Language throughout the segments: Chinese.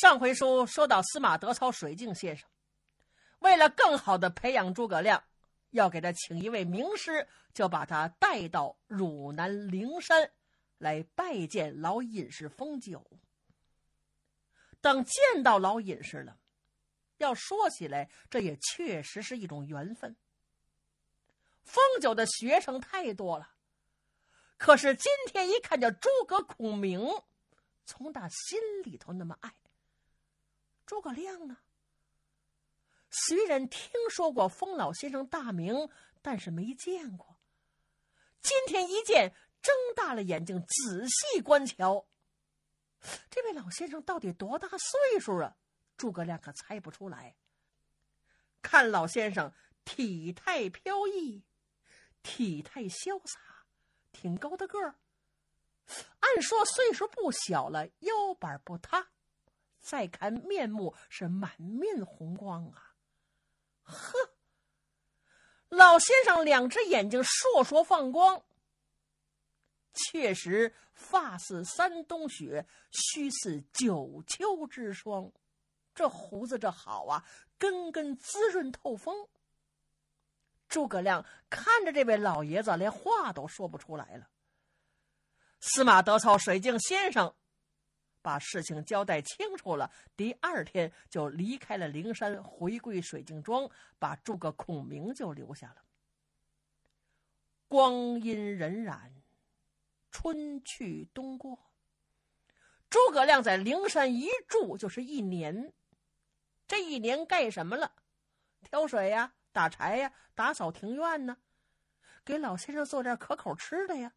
上回书说到司马德操水镜先生，为了更好的培养诸葛亮，要给他请一位名师，就把他带到汝南灵山来拜见老隐士封九。等见到老隐士了，要说起来，这也确实是一种缘分。封九的学生太多了，可是今天一看见诸葛孔明，从打心里头那么爱。诸葛亮呢？虽然听说过封老先生大名，但是没见过。今天一见，睁大了眼睛，仔细观瞧，这位老先生到底多大岁数啊？诸葛亮可猜不出来。看老先生体态飘逸，体态潇洒，挺高的个儿。按说岁数不小了，腰板不塌。再看面目，是满面红光啊！呵，老先生两只眼睛烁烁放光，确实发似三冬雪，须似九秋之霜。这胡子这好啊，根根滋润透风。诸葛亮看着这位老爷子，连话都说不出来了。司马德操，水镜先生。把事情交代清楚了，第二天就离开了灵山，回归水镜庄，把诸葛孔明就留下了。光阴荏苒，春去冬过，诸葛亮在灵山一住就是一年。这一年干什么了？挑水呀，打柴呀，打扫庭院呢，给老先生做点可口吃的呀。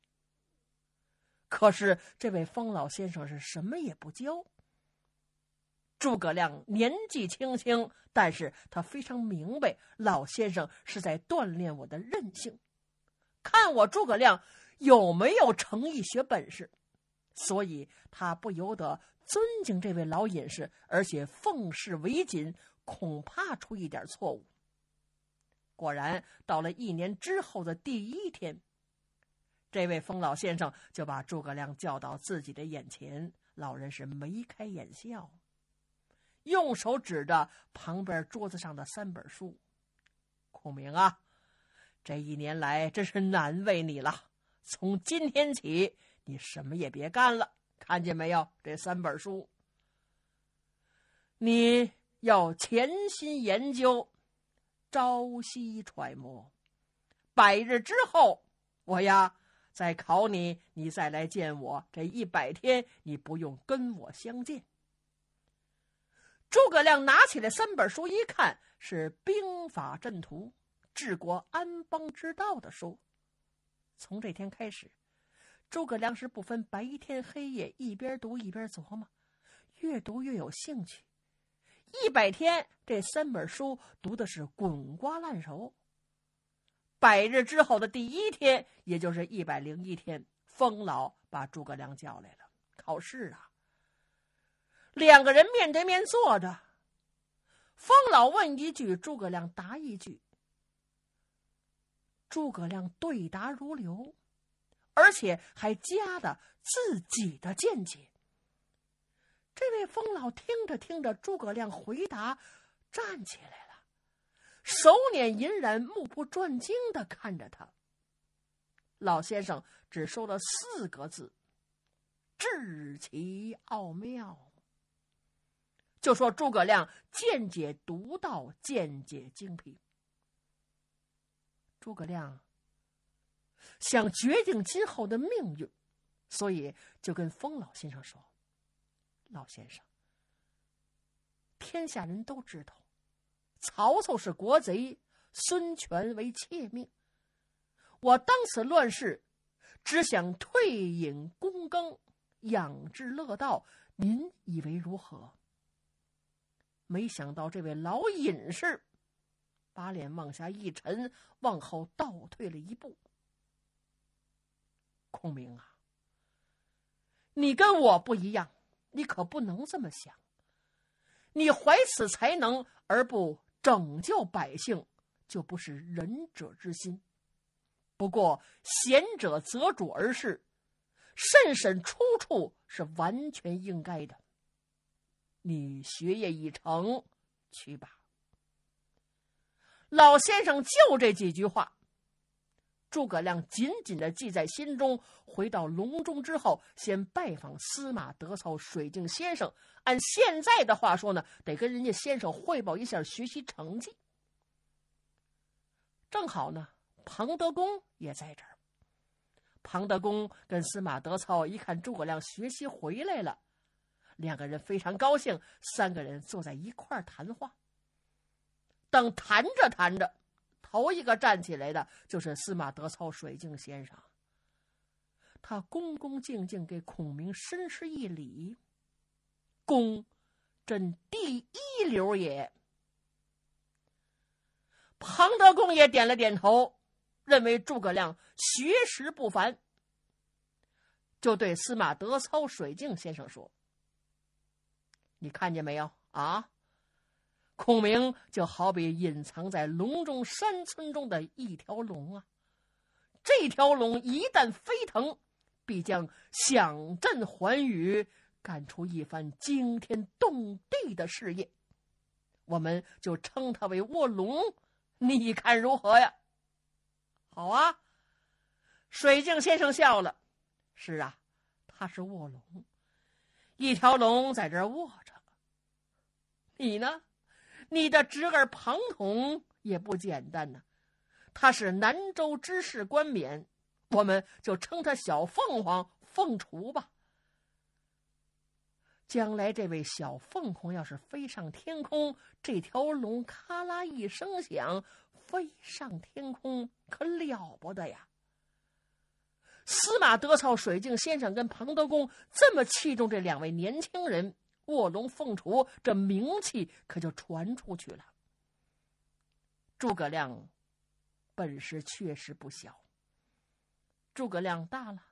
可是这位方老先生是什么也不教。诸葛亮年纪轻轻，但是他非常明白老先生是在锻炼我的韧性，看我诸葛亮有没有诚意学本事，所以他不由得尊敬这位老隐士，而且奉事为谨，恐怕出一点错误。果然，到了一年之后的第一天。这位疯老先生就把诸葛亮叫到自己的眼前，老人是眉开眼笑，用手指着旁边桌子上的三本书：“孔明啊，这一年来真是难为你了。从今天起，你什么也别干了，看见没有？这三本书，你要潜心研究，朝夕揣摩。百日之后，我呀。”再考你，你再来见我。这一百天，你不用跟我相见。诸葛亮拿起来三本书，一看是兵法阵图、治国安邦之道的书。从这天开始，诸葛亮是不分白天黑夜，一边读一边琢磨，越读越有兴趣。一百天，这三本书读的是滚瓜烂熟。百日之后的第一天，也就是一百零一天，风老把诸葛亮叫来了。考试啊！两个人面对面坐着，风老问一句，诸葛亮答一句。诸葛亮对答如流，而且还加的自己的见解。这位风老听着听着，诸葛亮回答，站起来了。手捻银髯，目不转睛的看着他。老先生只说了四个字：“至奇奥妙。”就说诸葛亮见解独到，见解精辟。诸葛亮想决定今后的命运，所以就跟风老先生说：“老先生，天下人都知道。”曹操是国贼，孙权为妾命。我当此乱世，只想退隐躬耕，养之乐道。您以为如何？没想到这位老隐士把脸往下一沉，往后倒退了一步。孔明啊，你跟我不一样，你可不能这么想。你怀此才能而不。拯救百姓，就不是仁者之心。不过，贤者择主而事，慎审出处是完全应该的。你学业已成，去吧。老先生就这几句话。诸葛亮紧紧的记在心中。回到隆中之后，先拜访司马德操、水镜先生。按现在的话说呢，得跟人家先生汇报一下学习成绩。正好呢，庞德公也在这儿。庞德公跟司马德操一看诸葛亮学习回来了，两个人非常高兴，三个人坐在一块儿谈话。等谈着谈着。头一个站起来的就是司马德操水镜先生。他恭恭敬敬给孔明深施一礼，公，朕第一流也。庞德公也点了点头，认为诸葛亮学识不凡，就对司马德操水镜先生说：“你看见没有啊？”孔明就好比隐藏在隆中山村中的一条龙啊！这条龙一旦飞腾，必将响震寰宇，干出一番惊天动地的事业。我们就称他为卧龙，你看如何呀？好啊！水镜先生笑了：“是啊，他是卧龙，一条龙在这儿卧着。你呢？”你的侄儿庞统也不简单呐，他是南州知事官冕，我们就称他小凤凰、凤雏吧。将来这位小凤凰要是飞上天空，这条龙咔啦一声响飞上天空，可了不得呀！司马德操、水镜先生跟庞德公这么器重这两位年轻人。卧龙凤雏，这名气可就传出去了。诸葛亮本事确实不小。诸葛亮大了，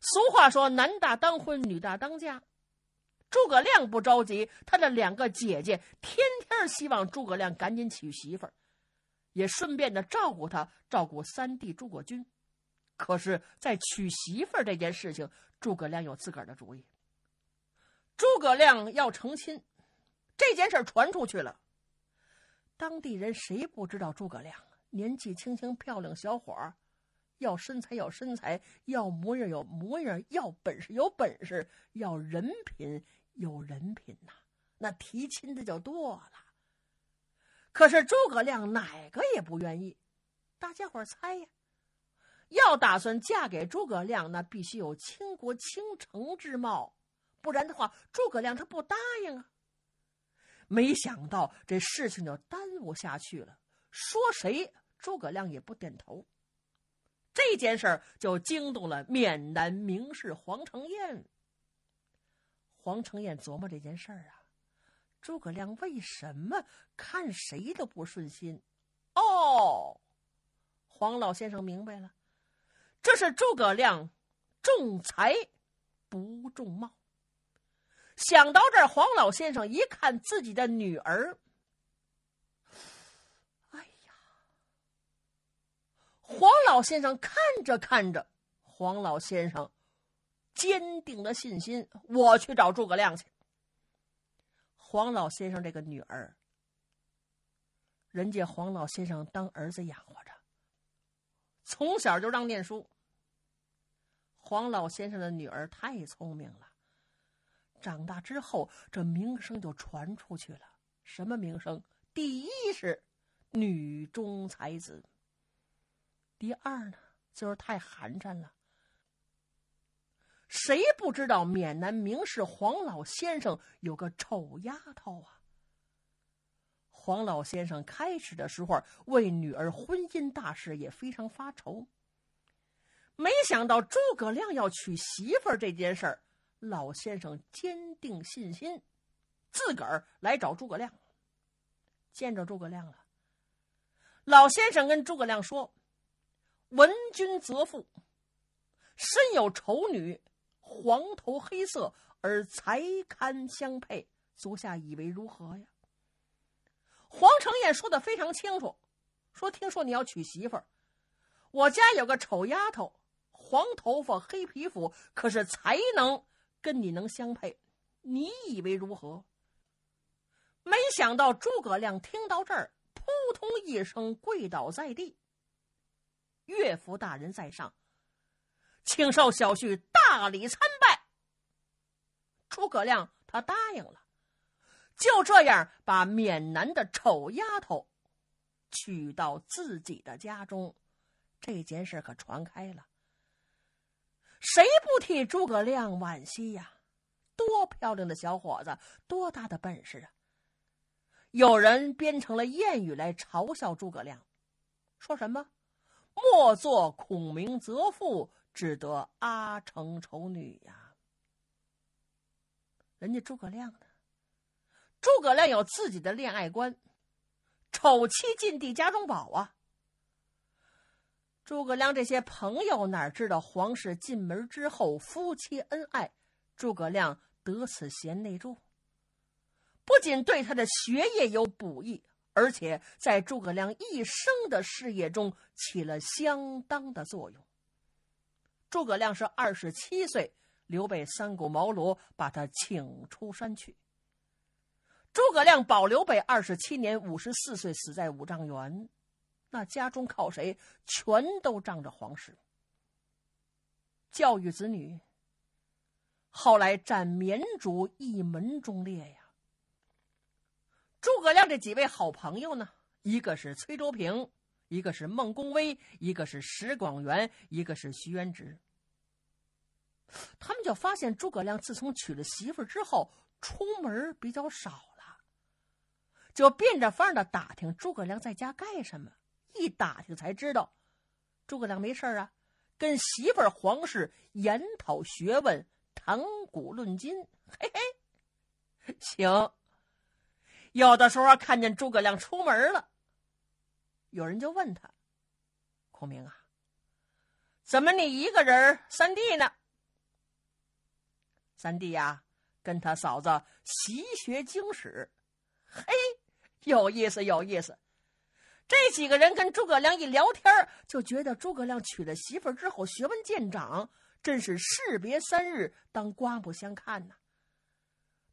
俗话说“男大当婚，女大当嫁”。诸葛亮不着急，他的两个姐姐天天希望诸葛亮赶紧娶媳妇儿，也顺便的照顾他，照顾三弟诸葛均。可是，在娶媳妇儿这件事情，诸葛亮有自个儿的主意。诸葛亮要成亲，这件事传出去了。当地人谁不知道诸葛亮？年纪轻轻，漂亮小伙儿，要身材有身材，要模样有模样，要本事有本事，要人品有人品。呐，那提亲的就多了。可是诸葛亮哪个也不愿意。大家伙猜呀，要打算嫁给诸葛亮，那必须有倾国倾城之貌。不然的话，诸葛亮他不答应啊。没想到这事情就耽误下去了。说谁诸葛亮也不点头，这件事儿就惊动了免南名士黄承彦。黄承彦琢磨这件事儿啊，诸葛亮为什么看谁都不顺心？哦，黄老先生明白了，这是诸葛亮重才不重貌。想到这儿，黄老先生一看自己的女儿，哎呀！黄老先生看着看着，黄老先生坚定的信心：我去找诸葛亮去。黄老先生这个女儿，人家黄老先生当儿子养活着，从小就让念书。黄老先生的女儿太聪明了。长大之后，这名声就传出去了。什么名声？第一是女中才子。第二呢，就是太寒碜了。谁不知道缅南名士黄老先生有个丑丫头啊？黄老先生开始的时候为女儿婚姻大事也非常发愁，没想到诸葛亮要娶媳妇这件事儿。老先生坚定信心，自个儿来找诸葛亮。见着诸葛亮了，老先生跟诸葛亮说：“闻君则父，身有丑女，黄头黑色，而才堪相配。足下以为如何呀？”黄承彦说的非常清楚，说：“听说你要娶媳妇儿，我家有个丑丫头，黄头发、黑皮肤，可是才能。”跟你能相配，你以为如何？没想到诸葛亮听到这儿，扑通一声跪倒在地。岳父大人在上，请受小婿大礼参拜。诸葛亮他答应了，就这样把缅南的丑丫头娶到自己的家中。这件事可传开了。谁不替诸葛亮惋惜呀？多漂亮的小伙子，多大的本事啊！有人编成了谚语来嘲笑诸葛亮，说什么：“莫做孔明则父，只得阿成丑女呀。”人家诸葛亮呢？诸葛亮有自己的恋爱观，“丑妻近地家中宝”啊。诸葛亮这些朋友哪知道皇室进门之后夫妻恩爱，诸葛亮得此贤内助，不仅对他的学业有补益，而且在诸葛亮一生的事业中起了相当的作用。诸葛亮是二十七岁，刘备三顾茅庐把他请出山去。诸葛亮保刘备二十七年，五十四岁死在五丈原。那家中靠谁？全都仗着皇室教育子女。后来占绵竹一门忠烈呀。诸葛亮这几位好朋友呢？一个是崔州平，一个是孟公威，一个是石广元，一个是徐元直。他们就发现诸葛亮自从娶了媳妇之后，出门比较少了，就变着法的打听诸葛亮在家干什么。一打听才知道，诸葛亮没事啊，跟媳妇儿黄氏研讨学问，谈古论今，嘿嘿，行。有的时候看见诸葛亮出门了，有人就问他：“孔明啊，怎么你一个人三弟呢？”“三弟呀，跟他嫂子习学经史。”“嘿，有意思，有意思。”这几个人跟诸葛亮一聊天，就觉得诸葛亮娶了媳妇之后学问见长，真是士别三日当刮目相看呐。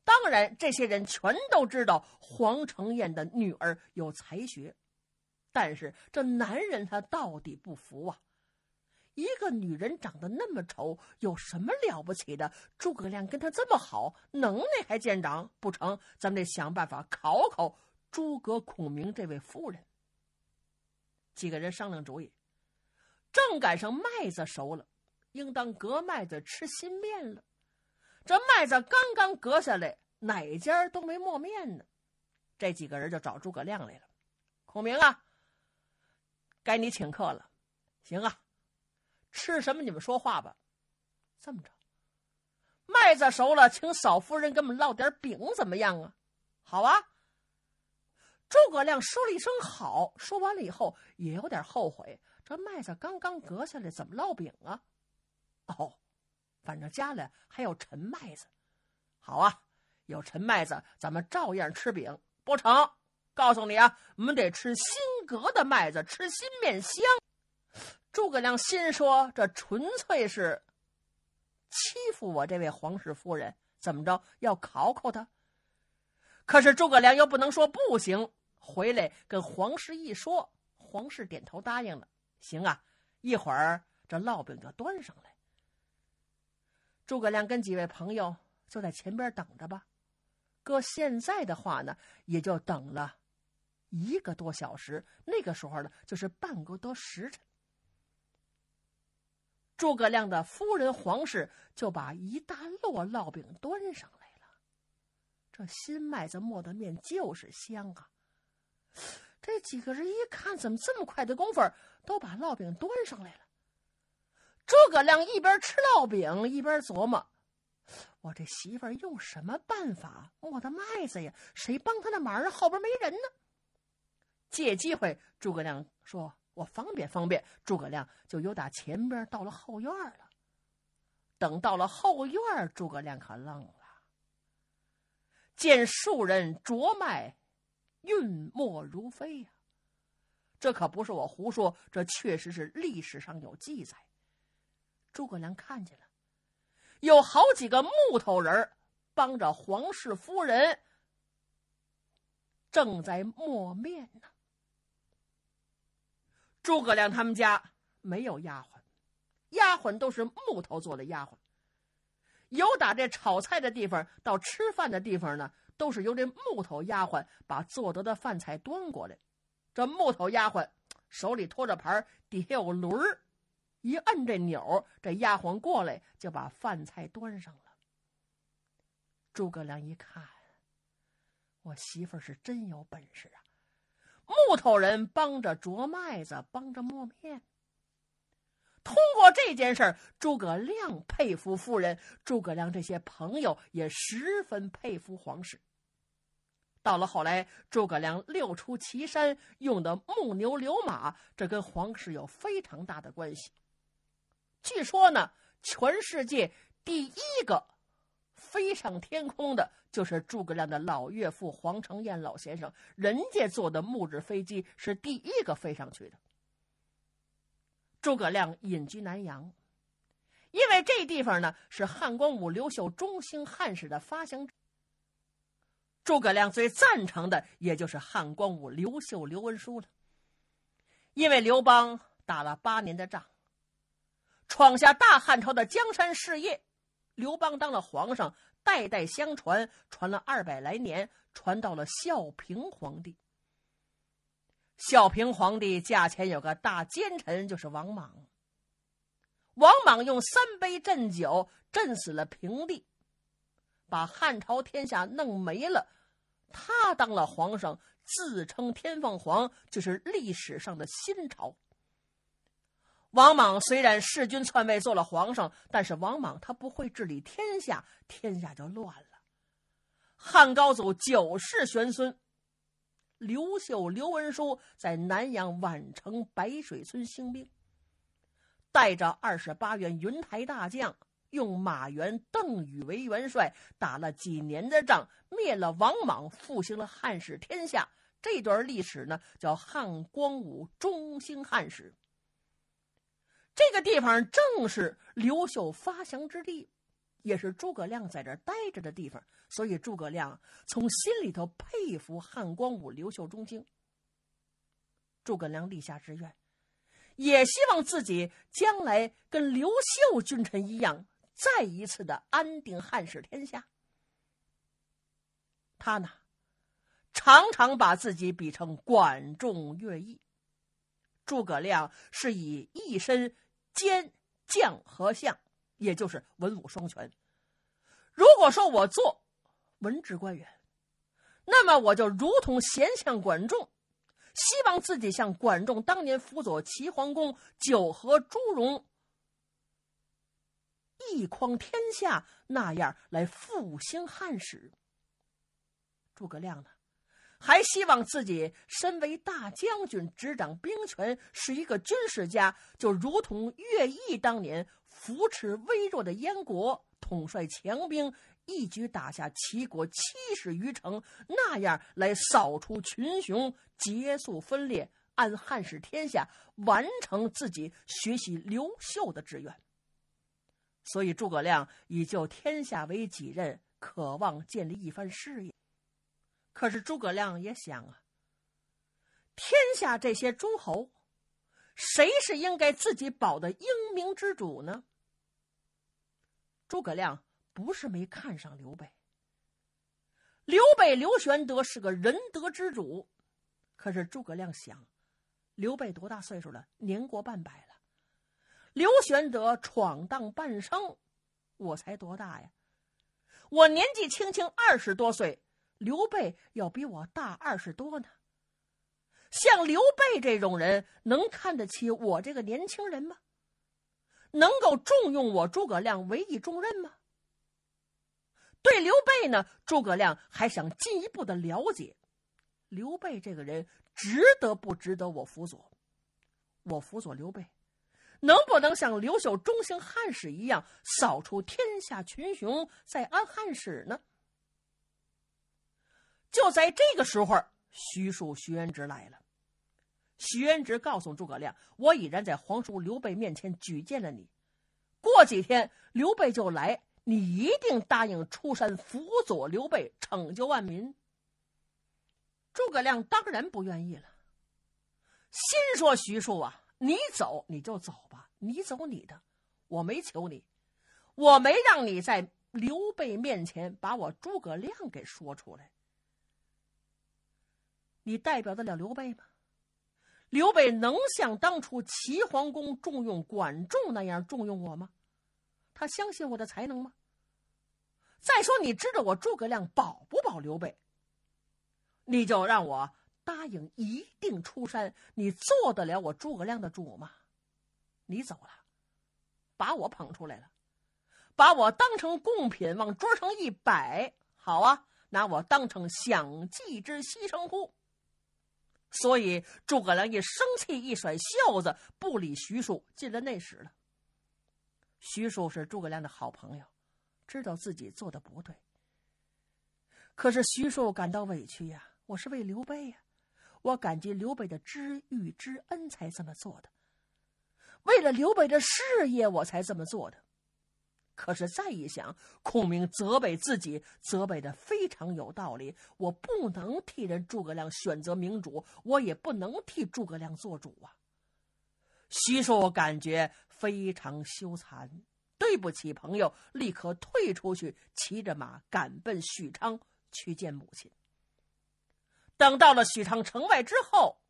当然，这些人全都知道黄承彦的女儿有才学，但是这男人他到底不服啊！一个女人长得那么丑，有什么了不起的？诸葛亮跟他这么好，能耐还见长不成？咱们得想办法考考诸葛孔明这位夫人。几个人商量主意，正赶上麦子熟了，应当割麦子吃新面了。这麦子刚刚割下来，哪家都没磨面呢？这几个人就找诸葛亮来了。孔明啊，该你请客了。行啊，吃什么你们说话吧。这么着，麦子熟了，请嫂夫人给我们烙点饼，怎么样啊？好啊。诸葛亮说了一声“好”，说完了以后也有点后悔。这麦子刚刚割下来，怎么烙饼啊？哦，反正家里还有陈麦子，好啊，有陈麦子咱们照样吃饼不成？告诉你啊，我们得吃新割的麦子，吃新面香。诸葛亮心说，这纯粹是欺负我这位皇室夫人，怎么着要考考他？可是诸葛亮又不能说不行。回来跟黄氏一说，黄氏点头答应了。行啊，一会儿这烙饼就端上来。诸葛亮跟几位朋友就在前边等着吧。搁现在的话呢，也就等了一个多小时。那个时候呢，就是半个多时辰。诸葛亮的夫人黄氏就把一大摞烙饼端上来了。这新麦子磨的面就是香啊！这几个人一看，怎么这么快的功夫都把烙饼端上来了？诸葛亮一边吃烙饼一边琢磨：“我这媳妇用什么办法磨的麦子呀？谁帮他的忙啊？后边没人呢。”借机会，诸葛亮说：“我方便方便。”诸葛亮就由打前边到了后院了。等到了后院，诸葛亮可愣了，见数人着麦。运墨如飞呀！这可不是我胡说，这确实是历史上有记载。诸葛亮看见了，有好几个木头人帮着皇室夫人正在磨面呢。诸葛亮他们家没有丫鬟，丫鬟都是木头做的丫鬟，由打这炒菜的地方到吃饭的地方呢。都是由这木头丫鬟把做得的饭菜端过来。这木头丫鬟手里托着盘底下有轮儿，一摁这钮，这丫鬟过来就把饭菜端上了。诸葛亮一看，我媳妇儿是真有本事啊！木头人帮着啄麦子，帮着磨面。通过这件事儿，诸葛亮佩服夫人，诸葛亮这些朋友也十分佩服皇室。到了后来，诸葛亮六出祁山用的木牛流马，这跟皇室有非常大的关系。据说呢，全世界第一个飞上天空的就是诸葛亮的老岳父黄承彦老先生，人家坐的木质飞机是第一个飞上去的。诸葛亮隐居南阳，因为这地方呢是汉光武刘秀中兴汉室的发祥。诸葛亮最赞成的，也就是汉光武刘秀、刘文书了，因为刘邦打了八年的仗，闯下大汉朝的江山事业。刘邦当了皇上，代代相传，传了二百来年，传到了孝平皇帝。孝平皇帝驾前有个大奸臣，就是王莽。王莽用三杯鸩酒鸩死了平帝，把汉朝天下弄没了。他当了皇上，自称天凤皇，就是历史上的新朝。王莽虽然弑君篡位做了皇上，但是王莽他不会治理天下，天下就乱了。汉高祖九世玄孙刘秀、刘文书在南阳宛城白水村兴兵，带着二十八员云台大将。用马援、邓禹为元帅，打了几年的仗，灭了王莽，复兴了汉室天下。这段历史呢，叫汉光武中兴汉史。这个地方正是刘秀发祥之地，也是诸葛亮在这待着的地方，所以诸葛亮从心里头佩服汉光武刘秀中兴。诸葛亮立下志愿，也希望自己将来跟刘秀君臣一样。再一次的安定汉室天下。他呢，常常把自己比成管仲、乐毅。诸葛亮是以一身兼将和相，也就是文武双全。如果说我做文职官员，那么我就如同贤相管仲，希望自己像管仲当年辅佐齐桓公九合诸戎。一匡天下那样来复兴汉史。诸葛亮呢，还希望自己身为大将军，执掌兵权，是一个军事家，就如同乐毅当年扶持微弱的燕国，统帅强兵，一举打下齐国七十余城那样，来扫除群雄，结束分裂，安汉室天下，完成自己学习刘秀的志愿。所以诸葛亮以救天下为己任，渴望建立一番事业。可是诸葛亮也想啊，天下这些诸侯，谁是应该自己保的英明之主呢？诸葛亮不是没看上刘备。刘备刘玄德是个仁德之主，可是诸葛亮想，刘备多大岁数了？年过半百了。刘玄德闯荡半生，我才多大呀？我年纪轻轻二十多岁，刘备要比我大二十多呢。像刘备这种人，能看得起我这个年轻人吗？能够重用我诸葛亮委以重任吗？对刘备呢，诸葛亮还想进一步的了解，刘备这个人值得不值得我辅佐？我辅佐刘备。能不能像刘秀中兴汉室一样，扫除天下群雄，再安汉室呢？就在这个时候，徐庶、徐元直来了。徐元直告诉诸葛亮：“我已然在皇叔刘备面前举荐了你，过几天刘备就来，你一定答应出山辅佐刘备，拯救万民。”诸葛亮当然不愿意了，心说：“徐庶啊！”你走，你就走吧，你走你的，我没求你，我没让你在刘备面前把我诸葛亮给说出来，你代表得了刘备吗？刘备能像当初齐桓公重用管仲那样重用我吗？他相信我的才能吗？再说，你知道我诸葛亮保不保刘备？你就让我。答应一定出山，你做得了我诸葛亮的主吗？你走了，把我捧出来了，把我当成贡品往桌上一摆，好啊，拿我当成享祭之牺牲乎？所以诸葛亮一生气，一甩袖子，不理徐庶，进了内室了。徐庶是诸葛亮的好朋友，知道自己做的不对，可是徐庶感到委屈呀，我是为刘备呀。我感激刘备的知遇之恩，才这么做的。为了刘备的事业，我才这么做的。可是再一想，孔明责备自己，责备的非常有道理。我不能替人诸葛亮选择明主，我也不能替诸葛亮做主啊！徐庶感觉非常羞惭，对不起朋友，立刻退出去，骑着马赶奔许昌去见母亲。等到了许昌城外之后，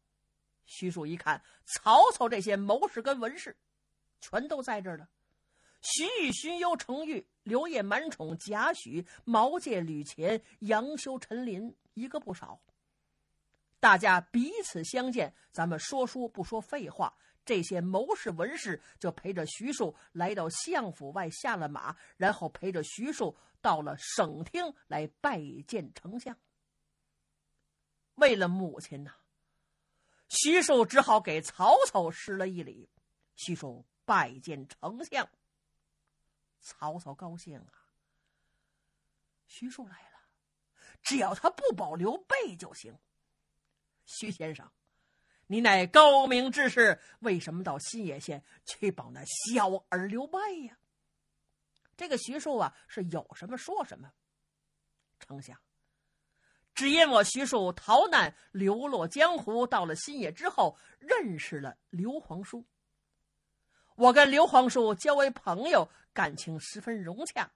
徐庶一看，曹操这些谋士跟文士全都在这儿了。荀彧、荀攸、程昱、刘烨、满宠、贾诩、毛玠、吕虔、杨修、陈琳，一个不少。大家彼此相见，咱们说书不说废话。这些谋士文士就陪着徐庶来到相府外下了马，然后陪着徐庶到了省厅来拜见丞相。为了母亲呐，徐庶只好给曹操施了一礼：“徐庶拜见丞相。”曹操高兴啊，徐庶来了，只要他不保刘备就行。徐先生，你乃高明之士，为什么到新野县去保那小儿刘备呀？这个徐庶啊，是有什么说什么，丞相。只因我徐庶逃难流落江湖，到了新野之后，认识了刘皇叔。我跟刘皇叔交为朋友，感情十分融洽。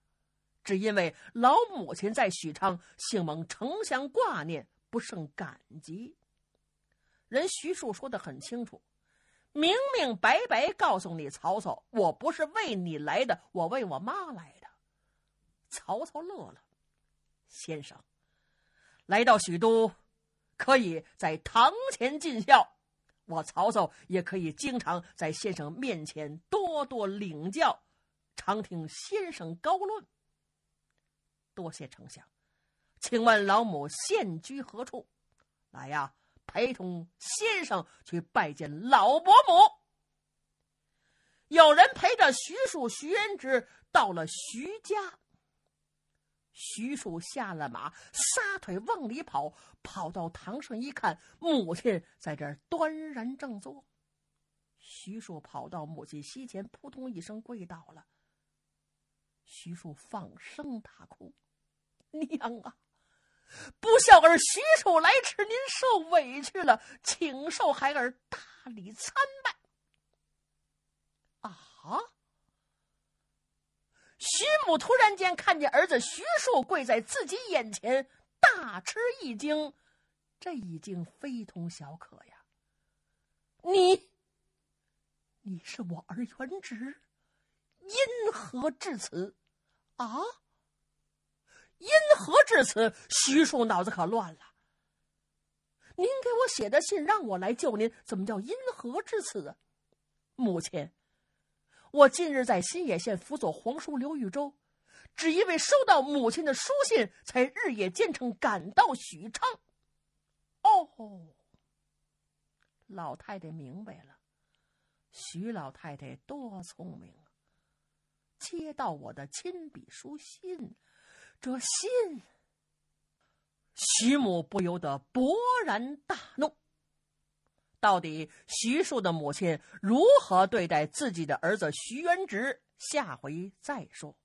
只因为老母亲在许昌，姓蒙丞相挂念，不胜感激。人徐庶说的很清楚，明明白白告诉你曹操，我不是为你来的，我为我妈来的。曹操乐了，先生。来到许都，可以在堂前尽孝；我曹操也可以经常在先生面前多多领教，常听先生高论。多谢丞相，请问老母现居何处？来呀，陪同先生去拜见老伯母。有人陪着徐庶、徐元直到了徐家。徐庶下了马，撒腿往里跑。跑到堂上一看，母亲在这端然正坐。徐庶跑到母亲膝前，扑通一声跪倒了。徐庶放声大哭：“娘啊，不孝儿徐庶来迟，您受委屈了，请受孩儿大礼参拜。”啊！徐母突然间看见儿子徐庶跪在自己眼前，大吃一惊。这已经非同小可呀！你，你是我儿元直，因何至此？啊，因何至此？徐庶脑子可乱了。您给我写的信，让我来救您，怎么叫因何至此啊，母亲？我近日在新野县辅佐皇叔刘玉州，只因为收到母亲的书信，才日夜兼程赶到许昌。哦，老太太明白了，徐老太太多聪明啊！接到我的亲笔书信，这信，徐母不由得勃然大怒。到底徐庶的母亲如何对待自己的儿子徐元直？下回再说。